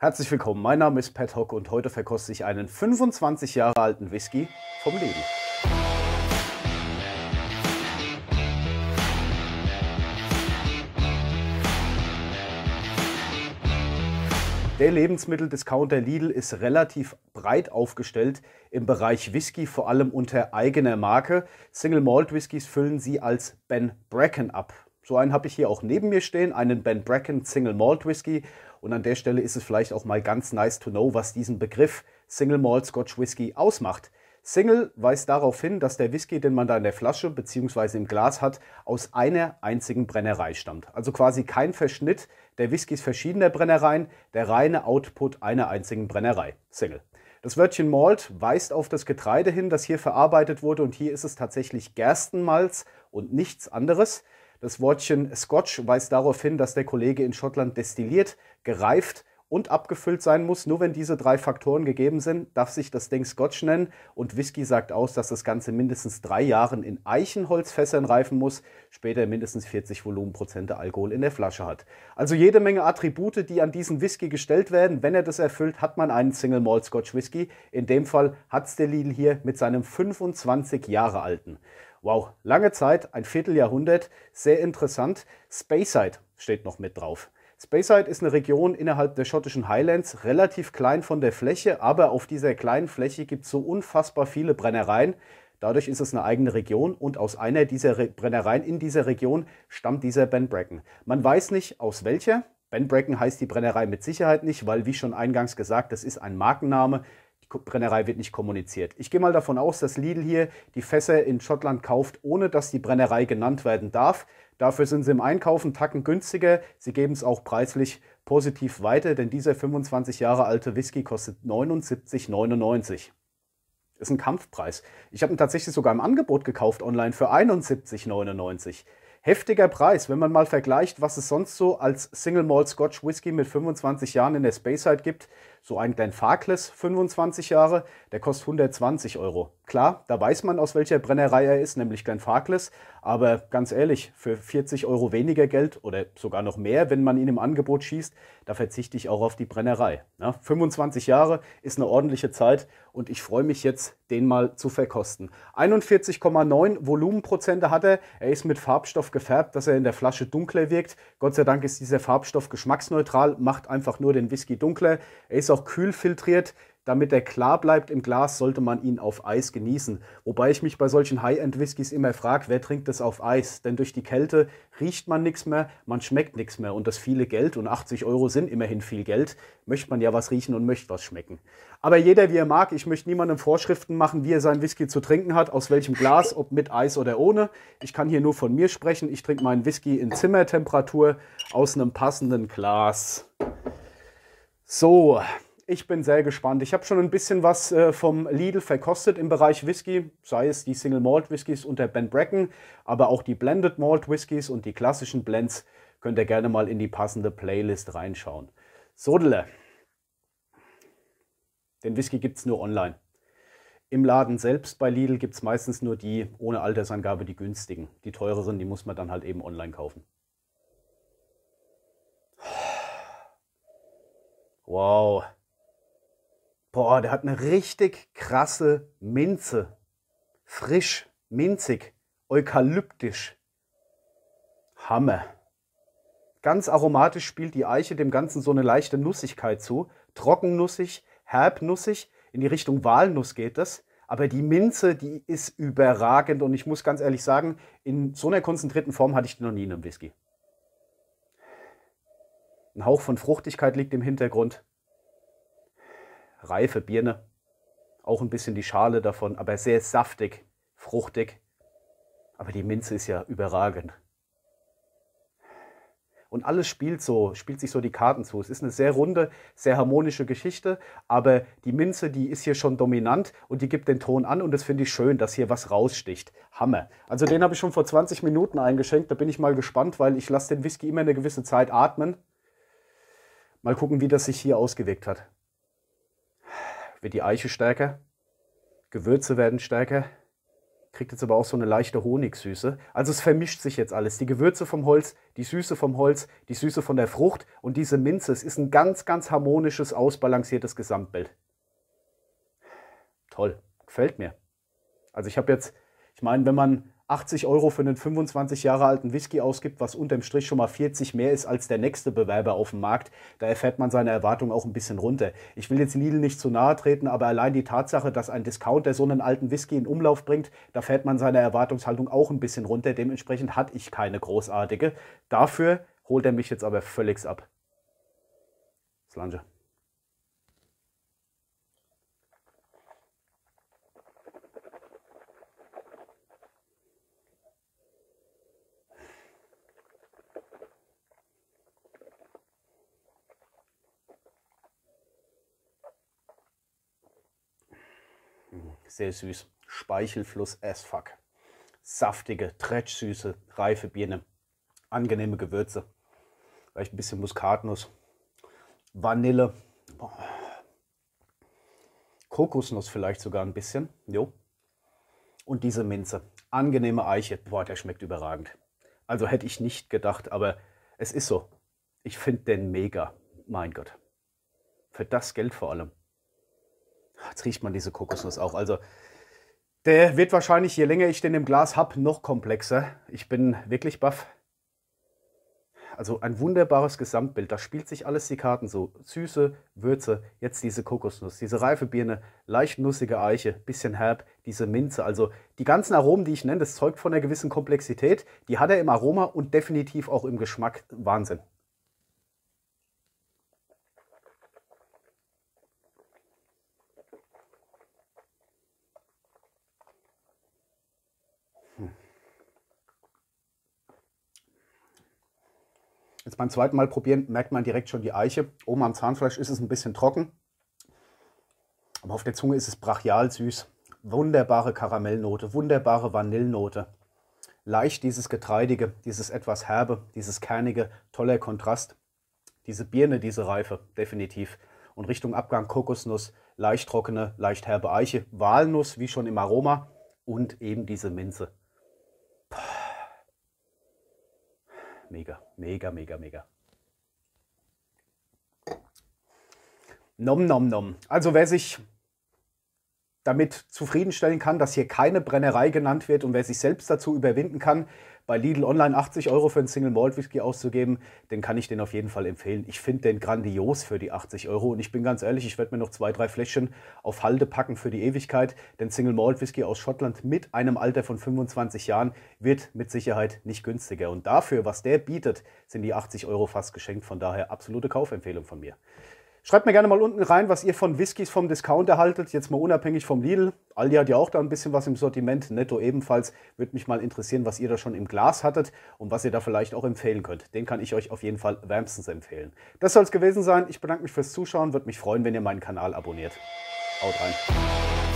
Herzlich willkommen, mein Name ist Pat Hock und heute verkoste ich einen 25 Jahre alten Whisky vom Leben. Der Lebensmitteldiscounter Lidl ist relativ breit aufgestellt im Bereich Whisky, vor allem unter eigener Marke. Single Malt Whiskys füllen sie als Ben Bracken ab. So einen habe ich hier auch neben mir stehen, einen Ben Bracken Single Malt Whisky und an der Stelle ist es vielleicht auch mal ganz nice to know, was diesen Begriff Single Malt Scotch Whisky ausmacht. Single weist darauf hin, dass der Whisky, den man da in der Flasche bzw. im Glas hat, aus einer einzigen Brennerei stammt. Also quasi kein Verschnitt der Whiskys verschiedener Brennereien, der reine Output einer einzigen Brennerei. Single. Das Wörtchen Malt weist auf das Getreide hin, das hier verarbeitet wurde und hier ist es tatsächlich Gerstenmalz und nichts anderes. Das Wortchen Scotch weist darauf hin, dass der Kollege in Schottland destilliert, gereift und abgefüllt sein muss. Nur wenn diese drei Faktoren gegeben sind, darf sich das Ding Scotch nennen. Und Whisky sagt aus, dass das Ganze mindestens drei Jahre in Eichenholzfässern reifen muss, später mindestens 40 Volumenprozente Alkohol in der Flasche hat. Also jede Menge Attribute, die an diesen Whisky gestellt werden. Wenn er das erfüllt, hat man einen Single Malt Scotch Whisky. In dem Fall hat es der Lidl hier mit seinem 25 Jahre alten. Wow, lange Zeit, ein Vierteljahrhundert, sehr interessant. Speyside steht noch mit drauf. Speyside ist eine Region innerhalb der schottischen Highlands, relativ klein von der Fläche, aber auf dieser kleinen Fläche gibt es so unfassbar viele Brennereien. Dadurch ist es eine eigene Region und aus einer dieser Re Brennereien in dieser Region stammt dieser Ben Bracken. Man weiß nicht aus welcher. Ben Bracken heißt die Brennerei mit Sicherheit nicht, weil wie schon eingangs gesagt, das ist ein Markenname. Brennerei wird nicht kommuniziert. Ich gehe mal davon aus, dass Lidl hier die Fässer in Schottland kauft, ohne dass die Brennerei genannt werden darf. Dafür sind sie im Einkaufen Tacken günstiger. Sie geben es auch preislich positiv weiter, denn dieser 25 Jahre alte Whisky kostet 79,99. Ist ein Kampfpreis. Ich habe ihn tatsächlich sogar im Angebot gekauft online für 71,99. Heftiger Preis, wenn man mal vergleicht, was es sonst so als Single Malt Scotch Whisky mit 25 Jahren in der Speyside gibt. So ein Glenn Farkless, 25 Jahre, der kostet 120 Euro. Klar, da weiß man, aus welcher Brennerei er ist, nämlich Glenn Farkless. Aber ganz ehrlich, für 40 Euro weniger Geld oder sogar noch mehr, wenn man ihn im Angebot schießt, da verzichte ich auch auf die Brennerei. Ja, ne? 25 Jahre ist eine ordentliche Zeit und ich freue mich jetzt, den mal zu verkosten. 41,9 Volumenprozente hat er. Er ist mit Farbstoff gefärbt, dass er in der Flasche dunkler wirkt. Gott sei Dank ist dieser Farbstoff geschmacksneutral, macht einfach nur den Whisky dunkler. Er ist ist auch kühl filtriert. Damit er klar bleibt im Glas, sollte man ihn auf Eis genießen. Wobei ich mich bei solchen High-End-Whiskys immer frage, wer trinkt das auf Eis? Denn durch die Kälte riecht man nichts mehr, man schmeckt nichts mehr. Und das viele Geld, und 80 Euro sind immerhin viel Geld, möchte man ja was riechen und möchte was schmecken. Aber jeder, wie er mag, ich möchte niemandem Vorschriften machen, wie er seinen Whisky zu trinken hat, aus welchem Glas, ob mit Eis oder ohne. Ich kann hier nur von mir sprechen. Ich trinke meinen Whisky in Zimmertemperatur aus einem passenden Glas. So, ich bin sehr gespannt. Ich habe schon ein bisschen was äh, vom Lidl verkostet im Bereich Whisky, sei es die Single Malt Whiskys unter Ben Bracken, aber auch die Blended Malt Whiskys und die klassischen Blends könnt ihr gerne mal in die passende Playlist reinschauen. Sodele. Den Whisky gibt es nur online. Im Laden selbst bei Lidl gibt es meistens nur die ohne Altersangabe, die günstigen. Die teureren, die muss man dann halt eben online kaufen. Wow. Boah, der hat eine richtig krasse Minze. Frisch, minzig, eukalyptisch. Hammer. Ganz aromatisch spielt die Eiche dem Ganzen so eine leichte Nussigkeit zu. Trockennussig, herbnussig, in die Richtung Walnuss geht das. Aber die Minze, die ist überragend und ich muss ganz ehrlich sagen, in so einer konzentrierten Form hatte ich die noch nie in einem Whisky. Ein Hauch von Fruchtigkeit liegt im Hintergrund. Reife Birne. Auch ein bisschen die Schale davon, aber sehr saftig, fruchtig. Aber die Minze ist ja überragend. Und alles spielt so, spielt sich so die Karten zu. Es ist eine sehr runde, sehr harmonische Geschichte, aber die Minze, die ist hier schon dominant und die gibt den Ton an und das finde ich schön, dass hier was raussticht. Hammer. Also den habe ich schon vor 20 Minuten eingeschenkt, da bin ich mal gespannt, weil ich lasse den Whisky immer eine gewisse Zeit atmen. Mal gucken, wie das sich hier ausgewirkt hat. Wird die Eiche stärker? Gewürze werden stärker? Kriegt jetzt aber auch so eine leichte Honigsüße. Also es vermischt sich jetzt alles. Die Gewürze vom Holz, die Süße vom Holz, die Süße von der Frucht und diese Minze. Es ist ein ganz, ganz harmonisches, ausbalanciertes Gesamtbild. Toll, gefällt mir. Also ich habe jetzt, ich meine, wenn man 80 Euro für einen 25 Jahre alten Whisky ausgibt, was unterm Strich schon mal 40 mehr ist als der nächste Bewerber auf dem Markt, da erfährt man seine Erwartung auch ein bisschen runter. Ich will jetzt Lidl nicht zu nahe treten, aber allein die Tatsache, dass ein Discounter so einen alten Whisky in Umlauf bringt, da fährt man seine Erwartungshaltung auch ein bisschen runter. Dementsprechend hatte ich keine großartige. Dafür holt er mich jetzt aber völlig ab. Slange. Sehr süß. Speichelfluss as fuck. Saftige, tretschsüße, reife Birne. Angenehme Gewürze. Vielleicht ein bisschen Muskatnuss. Vanille. Kokosnuss vielleicht sogar ein bisschen. Jo. Und diese Minze. Angenehme Eiche. Boah, der schmeckt überragend. Also hätte ich nicht gedacht, aber es ist so. Ich finde den mega. Mein Gott. Für das Geld vor allem. Jetzt riecht man diese Kokosnuss auch. Also der wird wahrscheinlich, je länger ich den im Glas habe, noch komplexer. Ich bin wirklich baff. Also ein wunderbares Gesamtbild. Da spielt sich alles die Karten so. Süße Würze, jetzt diese Kokosnuss, diese reife Birne, leicht nussige Eiche, bisschen herb, diese Minze. Also die ganzen Aromen, die ich nenne, das zeugt von einer gewissen Komplexität. Die hat er im Aroma und definitiv auch im Geschmack. Wahnsinn. Jetzt beim zweiten Mal probieren merkt man direkt schon die Eiche. Oben am Zahnfleisch ist es ein bisschen trocken. Aber auf der Zunge ist es brachial süß. Wunderbare Karamellnote, wunderbare Vanillennote. Leicht dieses Getreidige, dieses etwas herbe, dieses kernige, toller Kontrast. Diese Birne, diese Reife, definitiv. Und Richtung Abgang Kokosnuss, leicht trockene, leicht herbe Eiche, Walnuss, wie schon im Aroma und eben diese Minze. mega, mega, mega, mega. Nom, nom, nom. Also wer sich damit zufriedenstellen kann, dass hier keine Brennerei genannt wird und wer sich selbst dazu überwinden kann, bei Lidl Online 80 Euro für einen Single Malt Whisky auszugeben, den kann ich den auf jeden Fall empfehlen. Ich finde den grandios für die 80 Euro und ich bin ganz ehrlich, ich werde mir noch zwei, drei Fläschchen auf Halde packen für die Ewigkeit, denn Single Malt Whisky aus Schottland mit einem Alter von 25 Jahren wird mit Sicherheit nicht günstiger und dafür, was der bietet, sind die 80 Euro fast geschenkt, von daher absolute Kaufempfehlung von mir. Schreibt mir gerne mal unten rein, was ihr von Whiskys vom Discounter haltet. Jetzt mal unabhängig vom Lidl. Aldi hat ja auch da ein bisschen was im Sortiment. Netto ebenfalls. Würde mich mal interessieren, was ihr da schon im Glas hattet und was ihr da vielleicht auch empfehlen könnt. Den kann ich euch auf jeden Fall wärmstens empfehlen. Das soll es gewesen sein. Ich bedanke mich fürs Zuschauen. Würde mich freuen, wenn ihr meinen Kanal abonniert. Haut rein.